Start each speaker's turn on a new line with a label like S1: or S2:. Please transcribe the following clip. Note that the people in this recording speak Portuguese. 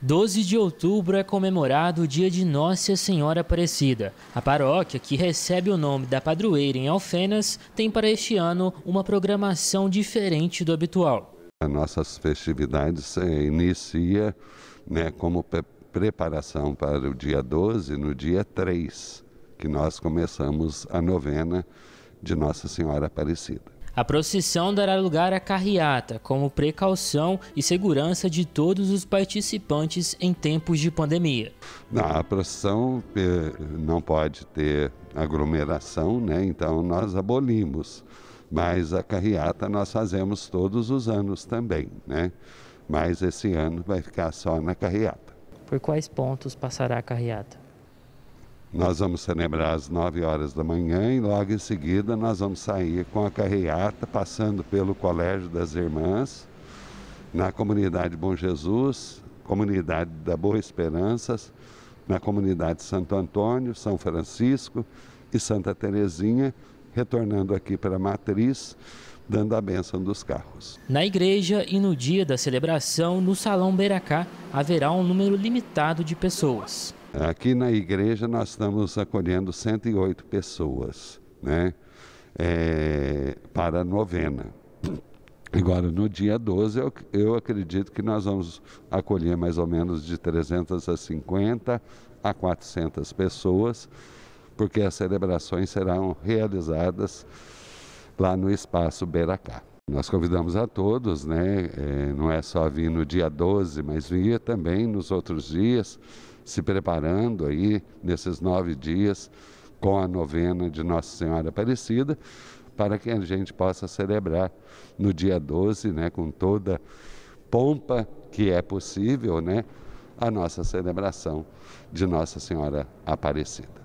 S1: 12 de outubro é comemorado o dia de Nossa Senhora Aparecida. A paróquia, que recebe o nome da padroeira em Alfenas, tem para este ano uma programação diferente do habitual.
S2: As nossas festividades se eh, inicia né, como preparação para o dia 12, no dia 3, que nós começamos a novena de Nossa Senhora Aparecida.
S1: A procissão dará lugar à carreata, como precaução e segurança de todos os participantes em tempos de pandemia.
S2: Na a procissão eh, não pode ter aglomeração, né? então nós abolimos. Mas a carreata nós fazemos todos os anos também, né? Mas esse ano vai ficar só na carreata.
S1: Por quais pontos passará a carreata?
S2: Nós vamos celebrar às 9 horas da manhã e logo em seguida nós vamos sair com a carreata, passando pelo Colégio das Irmãs, na comunidade Bom Jesus, comunidade da Boa Esperanças, na comunidade Santo Antônio, São Francisco e Santa Terezinha, retornando aqui para a Matriz, dando a bênção dos carros.
S1: Na igreja e no dia da celebração, no Salão Beracá, haverá um número limitado de pessoas.
S2: Aqui na igreja nós estamos acolhendo 108 pessoas, né? É, para a novena. Agora, no dia 12, eu, eu acredito que nós vamos acolher mais ou menos de 350 a 400 pessoas, porque as celebrações serão realizadas lá no espaço Beracá. Nós convidamos a todos, né? É, não é só vir no dia 12, mas vir também nos outros dias, se preparando aí nesses nove dias com a novena de Nossa Senhora Aparecida, para que a gente possa celebrar no dia 12, né, com toda pompa que é possível, né, a nossa celebração de Nossa Senhora Aparecida.